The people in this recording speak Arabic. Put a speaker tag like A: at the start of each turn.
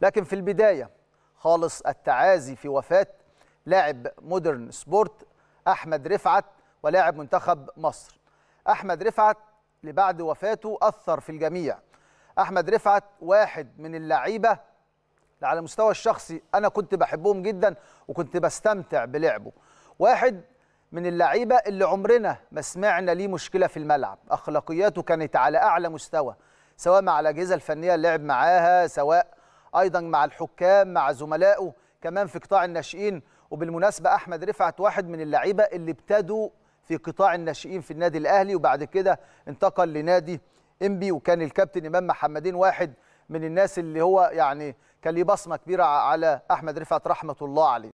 A: لكن في البداية خالص التعازي في وفاة لاعب مودرن سبورت أحمد رفعت ولاعب منتخب مصر أحمد رفعت لبعد وفاته أثر في الجميع أحمد رفعت واحد من اللعيبة على المستوى الشخصي أنا كنت بحبهم جدا وكنت بستمتع بلعبه واحد من اللعيبة اللي عمرنا ما سمعنا ليه مشكلة في الملعب أخلاقياته كانت على أعلى مستوى سواء مع الأجهزة الفنية اللي لعب معاها سواء ايضا مع الحكام مع زملائه كمان في قطاع الناشئين وبالمناسبه احمد رفعت واحد من اللعيبه اللي ابتدوا في قطاع الناشئين في النادي الاهلي وبعد كده انتقل لنادي انبي وكان الكابتن امام محمدين واحد من الناس اللي هو يعني كان ليه بصمه كبيره على احمد رفعت رحمه الله عليه